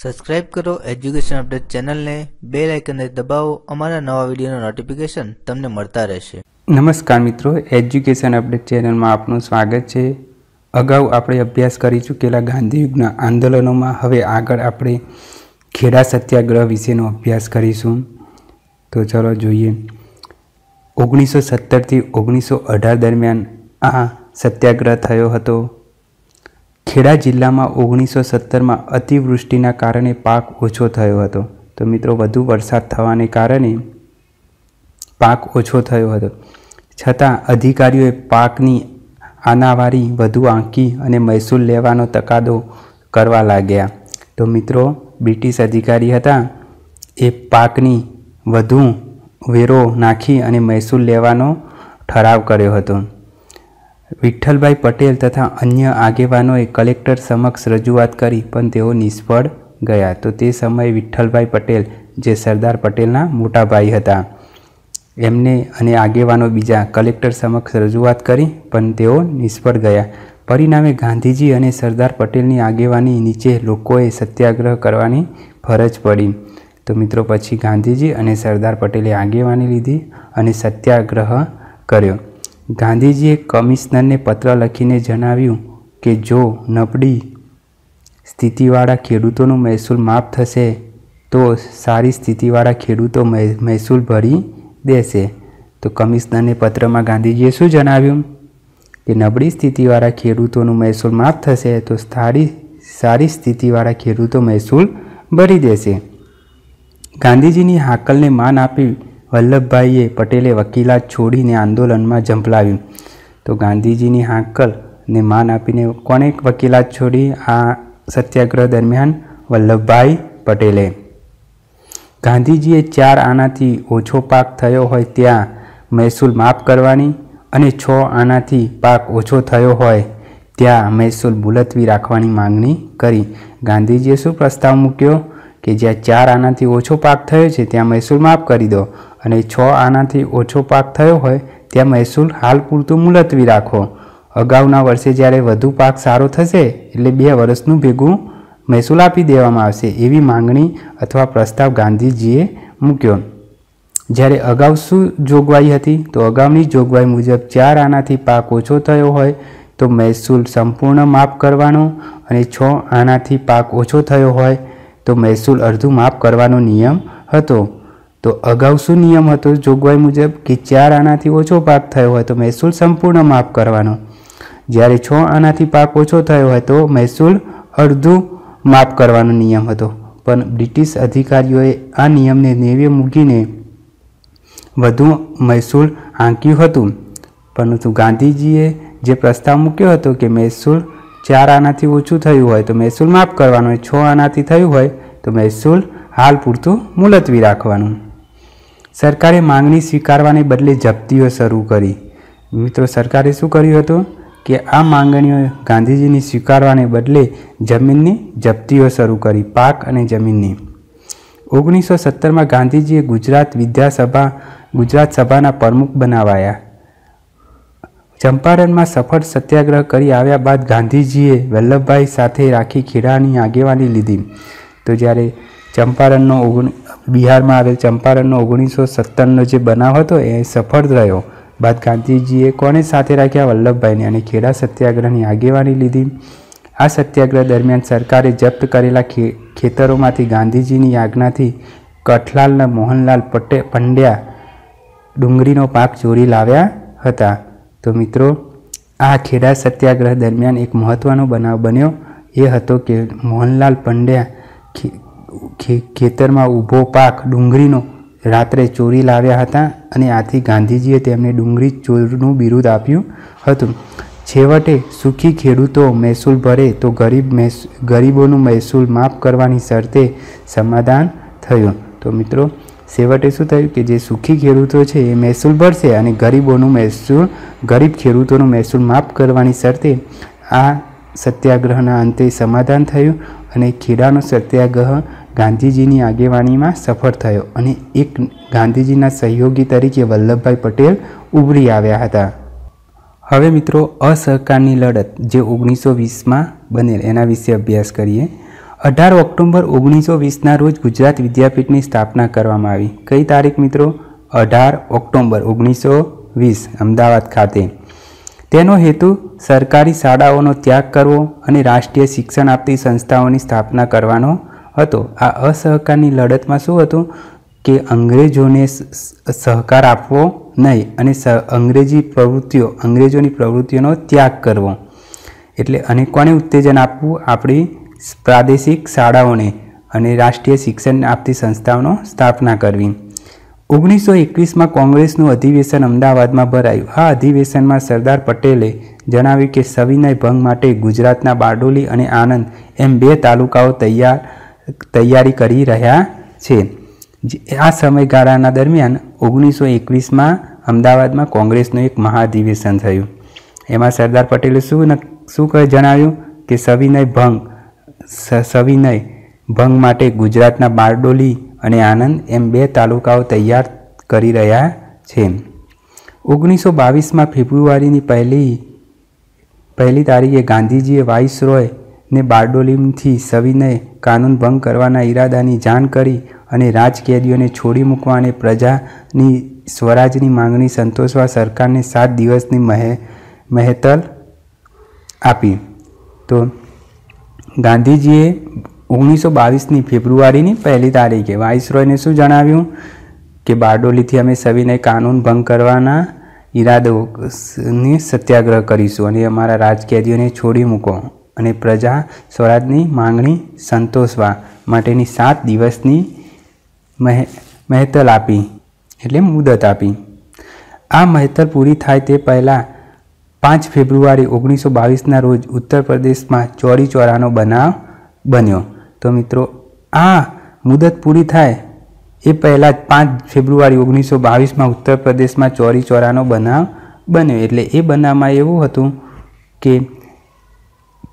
subscribe કરો education update ચેનલને બે લાઇકનને દબાવો અમારા નવા વિડીયોનું નોટિફિકેશન તમને મળતા રહેશે નમસ્કાર મિત્રો એજ્યુકેશન અપડેટ ચેનલમાં આપનું સ્વાગત છે અગાઉ આપણે અભ્યાસ કરી ચૂકેલા ગાંધીયુગના આંદોલનોમાં હવે આગળ આપણે ખેડા સત્યાગ્રહ વિશેનો અભ્યાસ કરીશું તો ચલો જોઈએ ઓગણીસો સત્તરથી ઓગણીસો અઢાર દરમિયાન આ સત્યાગ્રહ થયો હતો ખેડા જિલ્લામાં ઓગણીસો સત્તરમાં અતિવૃષ્ટિના કારણે પાક ઓછો થયો હતો તો મિત્રો વધુ વરસાદ થવાને કારણે પાક ઓછો થયો હતો છતાં અધિકારીઓએ પાકની આનાવારી વધુ આંકી અને મહેસૂલ લેવાનો તકાદો કરવા લાગ્યા તો મિત્રો બ્રિટિશ અધિકારી હતા એ પાકની વધુ વેરો નાખી અને મહેસૂલ લેવાનો ઠરાવ કર્યો હતો વિઠ્ઠલભાઈ પટેલ તથા અન્ય આગેવાનોએ કલેક્ટર સમક્ષ રજૂઆત કરી પણ તેઓ નિષ્ફળ ગયા તો તે સમયે વિઠ્ઠલભાઈ પટેલ જે સરદાર પટેલના મોટા ભાઈ હતા એમને અને આગેવાનો બીજા કલેક્ટર સમક્ષ રજૂઆત કરી પણ તેઓ નિષ્ફળ ગયા પરિણામે ગાંધીજી અને સરદાર પટેલની આગેવાની નીચે લોકોએ સત્યાગ્રહ કરવાની ફરજ પડી તો મિત્રો પછી ગાંધીજી અને સરદાર પટેલે આગેવાની લીધી અને સત્યાગ્રહ કર્યો ગાંધીજીએ કમિશનરને પત્ર લખીને જણાવ્યું કે જો નબળી સ્થિતિવાળા ખેડૂતોનું મહેસૂલ માફ થશે તો સારી સ્થિતિવાળા ખેડૂતો મહેસૂલ ભરી દેશે તો કમિશનરને પત્રમાં ગાંધીજીએ શું જણાવ્યું કે નબળી સ્થિતિવાળા ખેડૂતોનું મહેસૂલ માફ થશે તો સારી સારી સ્થિતિવાળા ખેડૂતો મહેસૂલ ભરી દેશે ગાંધીજીની હાકલને માન આપી વલ્લભભાઈએ પટેલે વકીલાત છોડીને આંદોલનમાં ઝંપલાવ્યું તો ગાંધીજીની હાંકલને માન આપીને કોણે વકીલાત છોડી આ સત્યાગ્રહ દરમિયાન વલ્લભભાઈ પટેલે ગાંધીજીએ ચાર આનાથી ઓછો પાક થયો હોય ત્યાં મહેસૂલ માફ કરવાની અને છ આનાથી પાક ઓછો થયો હોય ત્યાં મહેસૂલ મુલતવી રાખવાની માંગણી કરી ગાંધીજીએ શું પ્રસ્તાવ મૂક્યો કે જ્યાં ચાર આનાથી ઓછો પાક થયો છે ત્યાં મહેસૂલ માફ કરી દો અને છ આનાથી ઓછો પાક થયો હોય ત્યાં મહેસૂલ હાલ પૂરતું મુલતવી રાખો અગાઉના વર્ષે જ્યારે વધુ પાક સારો થશે એટલે બે વર્ષનું ભેગું મહેસૂલ આપી દેવામાં આવશે એવી માંગણી અથવા પ્રસ્તાવ ગાંધીજીએ મૂક્યો જ્યારે અગાઉ શું જોગવાઈ હતી તો અગાઉની જોગવાઈ મુજબ ચાર આનાથી પાક ઓછો થયો હોય તો મહેસૂલ સંપૂર્ણ માફ કરવાનો અને છ આનાથી પાક ઓછો થયો હોય તો મહેસૂલ અડધું માફ કરવાનો નિયમ હતો તો અગાઉ શું નિયમ હતો જોગવાઈ મુજબ કે ચાર આનાથી ઓછો પાક થયો હોય તો મહેસૂલ સંપૂર્ણ માફ કરવાનો જ્યારે છ આનાથી પાક ઓછો થયો હોય તો મહેસૂલ અડધું માફ કરવાનો નિયમ હતો પણ બ્રિટિશ અધિકારીઓએ આ નિયમને નેવે મૂકીને વધુ મહેસૂલ આંક્યું હતું પરંતુ ગાંધીજીએ જે પ્રસ્તાવ મૂક્યો હતો કે મહેસૂલ ચાર આનાથી ઓછું થયું હોય તો મહેસૂલ માફ કરવાનો છ આનાથી થયું હોય તો મહેસૂલ હાલ પૂરતું મુલતવી રાખવાનું સરકારે માંગણી સ્વીકારવાને બદલે જપ્તીઓ શરૂ કરી મિત્રો સરકારે શું કર્યું હતું કે આ માંગણીઓ ગાંધીજીની સ્વીકારવાને બદલે જમીનની જપ્તીઓ શરૂ કરી પાક અને જમીનની ઓગણીસો સત્તરમાં ગાંધીજીએ ગુજરાત વિદ્યાસભા ગુજરાત સભાના પ્રમુખ બનાવાયા ચંપારણમાં સફળ સત્યાગ્રહ કરી આવ્યા બાદ ગાંધીજીએ વલ્લભભાઈ સાથે રાખી ખેડાની આગેવાની લીધી તો જ્યારે ચંપારણનો ઓગણ બિહારમાં આવેલ ચંપારણનો ઓગણીસો સત્તરનો જે બનાવ હતો એ સફળ રહ્યો બાદ ગાંધીજીએ કોને સાથે રાખ્યા વલ્લભભાઈને અને ખેડા સત્યાગ્રહની આગેવાની લીધી આ સત્યાગ્રહ દરમિયાન સરકારે જપ્ત કરેલા ખે ખેતરોમાંથી ગાંધીજીની આજ્ઞાથી કઠલાલના મોહનલાલ પટે પંડ્યા ડુંગળીનો પાક ચોરી લાવ્યા હતા તો મિત્રો આ ખેડા સત્યાગ્રહ દરમિયાન એક મહત્ત્વનો બનાવ બન્યો એ હતો કે મોહનલાલ પંડ્યા ખેતરમાં ઊભો પાક ડુંગળીનો રાત્રે ચોરી લાવ્યા હતા અને આથી ગાંધીજીએ તેમને ડુંગળી ચોરનું બિરુદ આપ્યું હતું છેવટે સુખી ખેડૂતો મહેસૂલ ભરે તો ગરીબ ગરીબોનું મહેસૂલ માફ કરવાની શરતે સમાધાન થયું તો મિત્રો છેવટે શું થયું કે જે સુખી ખેડૂતો છે એ મહેસૂલ ભરશે અને ગરીબોનું મહેસૂલ ગરીબ ખેડૂતોનું મહેસૂલ માફ કરવાની શરતે આ સત્યાગ્રહના અંતે સમાધાન થયું અને ખેડાનો સત્યાગ્રહ ગાંધીજીની આગેવાનીમાં સફળ થયો અને એક ગાંધીજીના સહયોગી તરીકે વલ્લભભાઈ પટેલ ઉભરી આવ્યા હતા હવે મિત્રો અસહકારની લડત જે ઓગણીસો વીસમાં બનેલ એના વિશે અભ્યાસ કરીએ અઢાર ઓક્ટોબર ઓગણીસો વીસના રોજ ગુજરાત વિદ્યાપીઠની સ્થાપના કરવામાં આવી કઈ તારીખ મિત્રો અઢાર ઓક્ટોબર ઓગણીસો વીસ અમદાવાદ ખાતે તેનો હેતુ સરકારી શાળાઓનો ત્યાગ કરવો અને રાષ્ટ્રીય શિક્ષણ આપતી સંસ્થાઓની સ્થાપના કરવાનો હતો આ અસહકારની લડતમાં શું હતું કે અંગ્રેજોને સહકાર આપવો નહીં અને અંગ્રેજી પ્રવૃત્તિઓ અંગ્રેજોની પ્રવૃત્તિઓનો ત્યાગ કરવો એટલે અને કોને ઉત્તેજન આપવું આપણી પ્રાદેશિક શાળાઓને અને રાષ્ટ્રીય શિક્ષણ આપતી સંસ્થાઓનો સ્થાપના કરવી ઓગણીસો એકવીસમાં કોંગ્રેસનું અધિવેશન અમદાવાદમાં ભરાયું આ અધિવેશનમાં સરદાર પટેલે જણાવ્યું કે સવિનય ભંગ માટે ગુજરાતના બારડોલી અને આણંદ એમ બે તાલુકાઓ તૈયાર તૈયારી કરી રહ્યા છે આ સમયગાળાના દરમિયાન ઓગણીસો એકવીસમાં અમદાવાદમાં કોંગ્રેસનું એક મહાધિવેશન થયું એમાં સરદાર પટેલે શું શું કહે જણાવ્યું કે સવિનય ભંગ સવિનય ભંગ માટે ગુજરાતના બારડોલી અને આનંદ એમ બે તાલુકાઓ તૈયાર કરી રહ્યા છે ઓગણીસો બાવીસમાં ફેબ્રુઆરીની પહેલી પહેલી તારીખે ગાંધીજીએ વાઇસરોય ને બારડોલીમથી સવિનય કાનૂન ભંગ કરવાના ઈરાદાની જાણ કરી અને રાજકેદીઓને છોડી મૂકવા અને પ્રજાની સ્વરાજની માંગણી સંતોષવા સરકારને સાત દિવસની મહે મહેતલ આપી તો ગાંધીજીએ ઓગણીસો બાવીસની ફેબ્રુઆરીની પહેલી તારીખે વાઇસરોયને શું જણાવ્યું કે બારડોલીથી અમે સવિનય કાનૂન ભંગ કરવાના ઈરાદોને સત્યાગ્રહ કરીશું અને અમારા રાજકેદીઓને છોડી મૂકો અને પ્રજા સ્વરાજની માંગણી સંતોષવા માટેની સાત દિવસની મહે મહેતલ આપી એટલે મુદત આપી આ મહેતલ પૂરી થાય તે પહેલાં પાંચ ફેબ્રુઆરી ઓગણીસો બાવીસના રોજ ઉત્તર પ્રદેશમાં ચોરી ચોરાનો બનાવ બન્યો તો મિત્રો આ મુદત પૂરી થાય એ પહેલાં જ પાંચ ફેબ્રુઆરી ઓગણીસો બાવીસમાં ઉત્તર પ્રદેશમાં ચોરી ચોરાનો બનાવ બન્યો એટલે એ બનાવમાં એવું હતું કે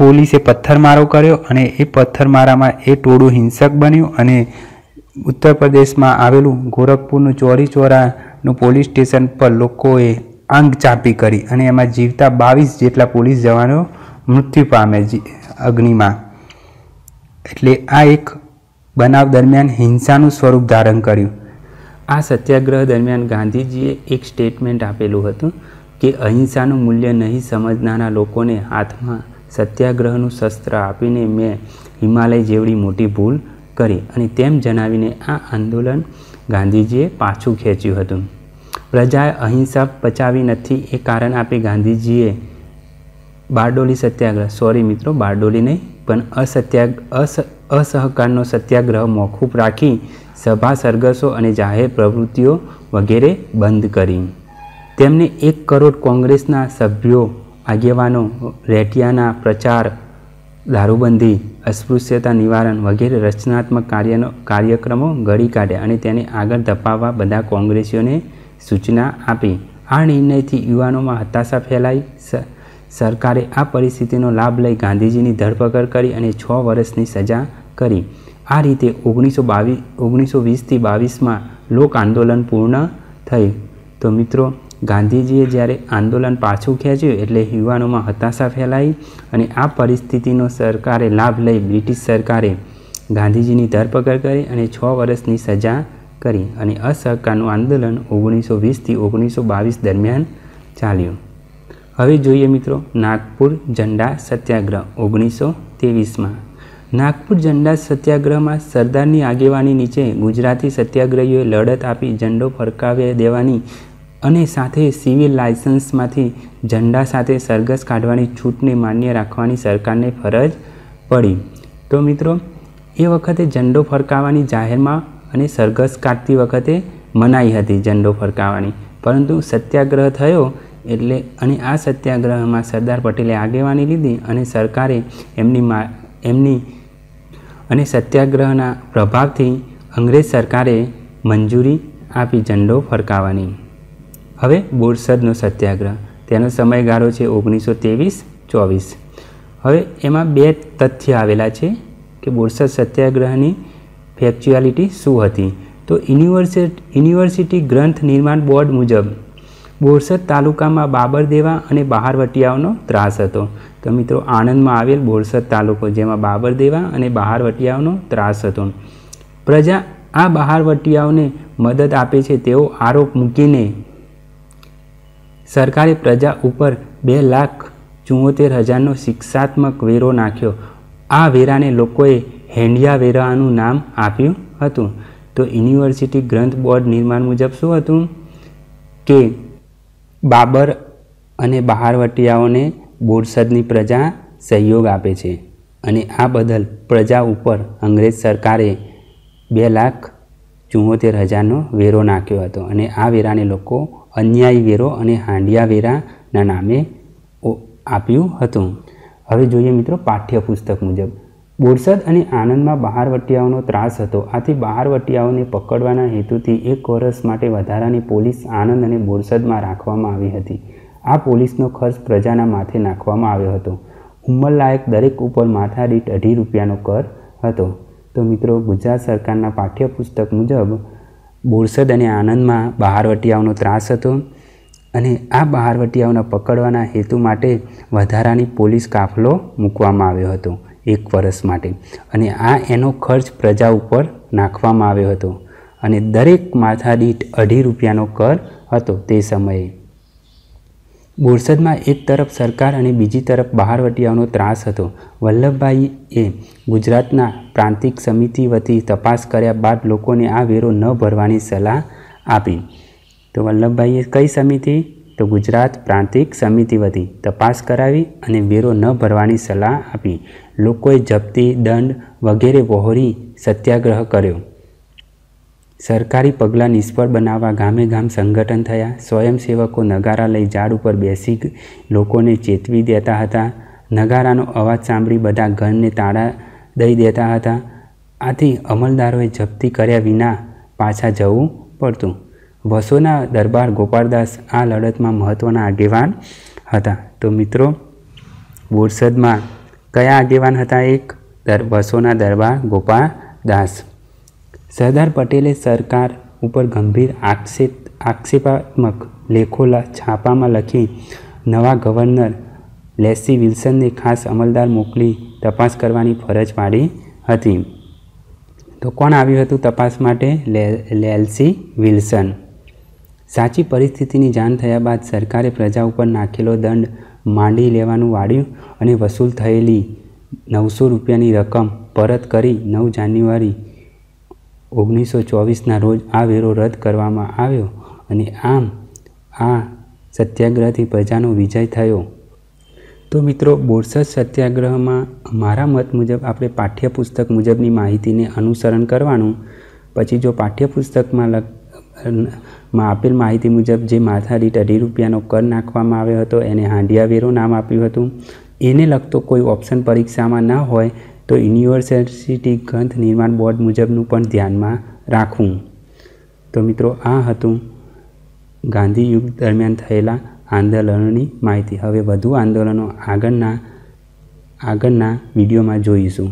પોલીસે પથ્થરમારો કર્યો અને એ પથ્થરમારામાં એ ટોળું હિંસક બન્યું અને ઉત્તર પ્રદેશમાં આવેલું ગોરખપુરનું ચોરી ચોરાનું પોલીસ સ્ટેશન પર લોકોએ આંગ ચાંપી કરી અને એમાં જીવતા બાવીસ જેટલા પોલીસ જવાનો મૃત્યુ પામે અગ્નિમાં એટલે આ એક બનાવ દરમિયાન હિંસાનું સ્વરૂપ ધારણ કર્યું આ સત્યાગ્રહ દરમિયાન ગાંધીજીએ એક સ્ટેટમેન્ટ આપેલું હતું કે અહિંસાનું મૂલ્ય નહીં સમજનારા લોકોને હાથમાં સત્યાગ્રહનું શસ્ત્ર આપીને મેં હિમાલય જેવડી મોટી ભૂલ કરી અને તેમ જણાવીને આ આંદોલન ગાંધીજીએ પાછું ખેંચ્યું હતું પ્રજાએ અહિંસા પચાવી નથી એ કારણ આપી ગાંધીજીએ બારડોલી સત્યાગ્રહ સોરી મિત્રો બારડોલી નહીં પણ અસત્યા અસહકારનો સત્યાગ્રહ મોકૂફ રાખી સભા સરઘસો અને જાહેર પ્રવૃત્તિઓ વગેરે બંધ કરી તેમને એક કરોડ કોંગ્રેસના સભ્યો આગેવાનો રેટિયાના પ્રચાર દારૂબંધી અસ્પૃશ્યતા નિવારણ વગેરે રચનાત્મક કાર્યનો કાર્યક્રમો ઘડી કાઢ્યા અને તેને આગળ ધપાવવા બધા કોંગ્રેસીઓને સૂચના આપી આ નિર્ણયથી યુવાનોમાં હતાશા ફેલાઈ સરકારે આ પરિસ્થિતિનો લાભ લઈ ગાંધીજીની ધરપકડ કરી અને છ વર્ષની સજા કરી આ રીતે ઓગણીસો બાવીસ ઓગણીસો વીસથી બાવીસમાં લોક આંદોલન પૂર્ણ થયું તો મિત્રો ગાંધીજીએ જ્યારે આંદોલન પાછું ખેંચ્યું એટલે યુવાનોમાં હતાશા ફેલાઈ અને આ પરિસ્થિતિનો સરકારે લાભ લઈ બ્રિટિશ સરકારે ગાંધીજીની ધરપકડ કરી અને છ વર્ષની સજા કરી અને અસહકારનું આંદોલન ઓગણીસો વીસથી ઓગણીસો બાવીસ દરમિયાન ચાલ્યું હવે જોઈએ મિત્રો નાગપુર ઝંડા સત્યાગ્રહ ઓગણીસો ત્રેવીસમાં નાગપુર ઝંડા સત્યાગ્રહમાં સરદારની આગેવાની નીચે ગુજરાતી સત્યાગ્રહીઓએ લડત આપી ઝંડો ફરકાવી દેવાની અને સાથે સિવિલ લાયસન્સમાંથી ઝંડા સાથે સરઘસ કાઢવાની છૂટને માન્ય રાખવાની સરકારને ફરજ પડી તો મિત્રો એ વખતે ઝંડો ફરકાવવાની જાહેરમાં અને સરઘસ કાઢતી વખતે મનાઈ હતી ઝંડો ફરકાવવાની પરંતુ સત્યાગ્રહ થયો એટલે અને આ સત્યાગ્રહમાં સરદાર પટેલે આગેવાની લીધી અને સરકારે એમની મા એમની અને સત્યાગ્રહના પ્રભાવથી અંગ્રેજ સરકારે મંજૂરી આપી ઝંડો ફરકાવવાની હવે બોરસદનો સત્યાગ્રહ તેનો સમયગાળો છે ઓગણીસો ત્રેવીસ ચોવીસ હવે એમાં બે તથ્ય આવેલા છે કે બોરસદ સત્યાગ્રહની ફેક્ચ્યુઆલિટી શું હતી તો યુનિવર્સિટી યુનિવર્સિટી ગ્રંથ નિર્માણ બોર્ડ મુજબ બોરસદ તાલુકામાં બાબરદેવા અને બહારવટિયાઓનો ત્રાસ હતો તો મિત્રો આણંદમાં આવેલ બોરસદ તાલુકો જેમાં બાબરદેવા અને બહારવટિયાઓનો ત્રાસ હતો પ્રજા આ બહારવટિયાઓને મદદ આપે છે તેવો આરોપ મૂકીને સરકારે પ્રજા ઉપર બે લાખ ચુંવોતેર હજારનો શિક્ષાત્મક વેરો નાખ્યો આ વેરાને લોકોએ હેન્ડિયા વેરાનું નામ આપ્યું હતું તો યુનિવર્સિટી ગ્રંથ બોર્ડ નિર્માણ મુજબ શું હતું કે બાબર અને બહારવટિયાઓને બોરસદની પ્રજા સહયોગ આપે છે અને આ બદલ પ્રજા ઉપર અંગ્રેજ સરકારે બે લાખ ચુંવોતેર હજારનો વેરો નાખ્યો હતો અને આ વેરાને લોકો અન્યાયી વેરો અને હાંડિયા વેરાના નામે આપ્યું હતું હવે જોઈએ મિત્રો પાઠ્યપુસ્તક મુજબ બોરસદ અને આણંદમાં બહારવટિયાઓનો ત્રાસ હતો આથી બહારવટિયાઓને પકડવાના હેતુથી એક વર્ષ માટે વધારાની પોલીસ આણંદ અને બોરસદમાં રાખવામાં આવી હતી આ પોલીસનો ખર્ચ પ્રજાના માથે નાખવામાં આવ્યો હતો ઉંમરલાયક દરેક ઉપર માથા દીઠ અઢી રૂપિયાનો કર હતો તો મિત્રો ગુજરાત સરકારના પાઠ્યપુસ્તક મુજબ બોરસદ અને આનંદમાં બહારવટીયાઓનો ત્રાસ હતો અને આ બહારવટીયાઓને પકડવાના હેતુ માટે વધારાની પોલીસ કાફલો મૂકવામાં આવ્યો હતો એક વર્ષ માટે અને આ એનો ખર્ચ પ્રજા ઉપર નાખવામાં આવ્યો હતો અને દરેક માથાદીઠ અઢી રૂપિયાનો કર હતો તે સમયે બોરસદમાં એક તરફ સરકાર અને બીજી તરફ બહારવટીયાઓનો ત્રાસ હતો વલ્લભભાઈએ ગુજરાતના પ્રાંતિક સમિતિ વતી તપાસ કર્યા બાદ લોકોને આ વેરો ન ભરવાની સલાહ આપી તો વલ્લભભાઈએ કઈ સમિતિ તો ગુજરાત પ્રાંતિક સમિતિ વતી તપાસ કરાવી અને વેરો ન ભરવાની સલાહ આપી લોકોએ જપ્તી દંડ વગેરે વહોરી સત્યાગ્રહ કર્યો સરકારી પગલાં નિષ્ફળ બનાવવા ગામે ગામ સંગઠન થયા સ્વયંસેવકો નગારા લઈ ઝાડ ઉપર બેસી લોકોને ચેતવી દેતા હતા નગારાનો અવાજ સાંભળી બધા ઘરને તાળા દઈ દેતા હતા આથી અમલદારોએ જપ્તી કર્યા વિના પાછા જવું પડતું વસોના દરબાર ગોપાળદાસ આ લડતમાં મહત્ત્વના આગેવાન હતા તો મિત્રો બોરસદમાં કયા આગેવાન હતા એક દર વસોના દરબાર ગોપાળદાસ સરદાર પટેલે સરકાર ઉપર ગંભીર આક્ષેપ આક્ષેપાત્મક લેખો છાપામાં લખી નવા ગવર્નર લેસી વિલ્સનને ખાસ અમલદાર મોકલી તપાસ કરવાની ફરજ પાડી હતી તો કોણ આવ્યું હતું તપાસ માટે લે લેલસી વિલ્સન સાચી પરિસ્થિતિની જાણ થયા બાદ સરકારે પ્રજા ઉપર નાખેલો દંડ માંડી લેવાનું વાળ્યું અને વસૂલ થયેલી નવસો રૂપિયાની રકમ પરત કરી નવ જાન્યુઆરી ઓગણીસો ચોવીસના રોજ આ વેરો રદ કરવામાં આવ્યો અને આમ આ સત્યાગ્રહથી પ્રજાનો વિજય થયો તો મિત્રો બોરસદ સત્યાગ્રહમાં મારા મત મુજબ આપણે પાઠ્યપુસ્તક મુજબની માહિતીને અનુસરણ કરવાનું પછી જો પાઠ્યપુસ્તકમાં લગ માં આપેલ માહિતી મુજબ જે માથાદીઠ અઢી રૂપિયાનો કર નાખવામાં આવ્યો હતો એને હાંડિયા વેરો નામ આપ્યું હતું એને લગતો કોઈ ઓપ્શન પરીક્ષામાં ન હોય તો યુનિવર્સિટી ગ્રંથ નિર્માણ બોર્ડ મુજબનું પણ ધ્યાનમાં રાખવું તો મિત્રો આ હતું ગાંધી યુગ દરમિયાન થયેલા આંદોલનોની માહિતી હવે વધુ આંદોલનો આગળના આગળના વિડીયોમાં જોઈશું